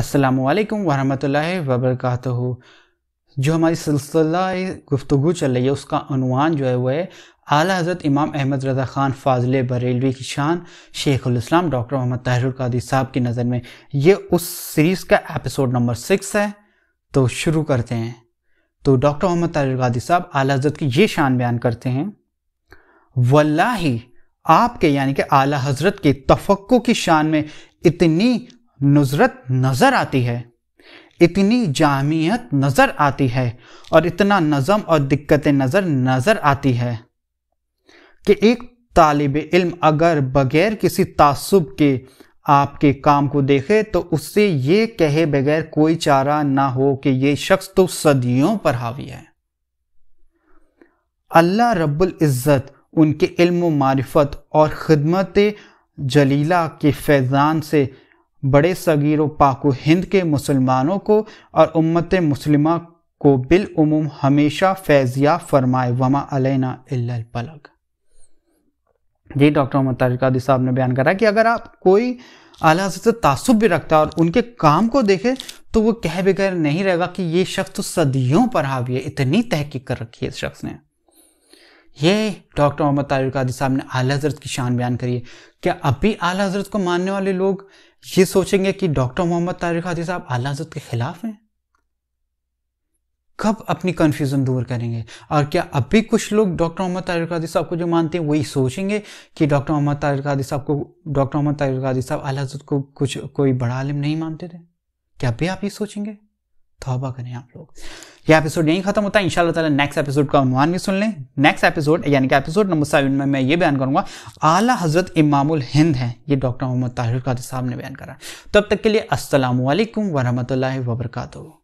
अस्सलाम वालेकुम वरहमतुल्लाहि वबरकातुहू जो हमारी सिलसिला गुफ्तगु चल रही है उसका अनुमान जो है वह है आला हज़रत इमाम अहमद रज़ा ख़ान फाजिल बरेलवी की शान शेख शेखुलस्लाम डॉक्टर मोहम्मद तहरुल कादी साहब की नज़र में ये उस सीरीज़ का एपिसोड नंबर सिक्स है तो शुरू करते हैं तो डॉक्टर मोहम्मद तहरुल कादी साहब आला हज़रत की ये शान बयान करते हैं वल्लाही आपके यानी कि आला हज़रत के तफक्को की शान में इतनी नुजरत नज़र आती है इतनी जामियत नज़र आती है और इतना नज़म और दिक्कत नज़र नज़र आती है कि एक तालिब इल्म अगर बगैर किसी तासुब के आपके काम को देखे तो उससे ये कहे बगैर कोई चारा ना हो कि ये शख्स तो सदियों पर हावी है अल्लाह रब्बुल इज़्ज़त उनके इल्म मारिफत और खिदमत जलीला के फैज़ान से बड़े सगीर पाको हिंद के मुसलमानों को और उम्मत मुसलिमा को बिलूम हमेशा फैजिया फरमाए वमा अलैना पलग जी डॉक्टर मोहम्मद तारिकादी साहब ने बयान करा कि अगर आप कोई आला से तासुब भी रखता है और उनके काम को देखे तो वो कह बगैर नहीं रहेगा कि ये शख्स तो सदियों पर हावी है इतनी तहकीक कर रखी है इस शख्स ने ये डॉक्टर मोहम्मद ताहिर साहब ने आला हजरत की शान बयान करी है क्या अभी आला हजरत को मानने वाले लोग ये सोचेंगे कि डॉक्टर मोहम्मद तारिक कादी साहब आला हजरत के खिलाफ हैं कब अपनी कन्फ्यूज़न दूर करेंगे और क्या अभी कुछ लोग डॉक्टर मोहम्मद तारिक कादी साहब को जो मानते हैं वही सोचेंगे कि डॉक्टर मोहम्मद तारिक कादी साहब को डॉक्टर मोहम्मद तारिक कादी साहब आला हजरत को कुछ कोई बड़ा आलिम नहीं मानते थे क्या अभी आप ये सोचेंगे तोबा करें आप लोग यह एपिसोड यहीं खत्म होता है इंशाल्लाह ताला नेक्स्ट एपिसोड का अनुमान भी सुन लें नेक्स्ट एपिसोड यानी कि एपिसोड नंबर सेवन में मैं ये बयान करूंगा आला हजरत इमामुल हिंद हैं ये डॉक्टर मोहम्मद ताहिर कादिर साहब ने बयान करा तब तक के लिए असलम वरहमत लाही वबरकू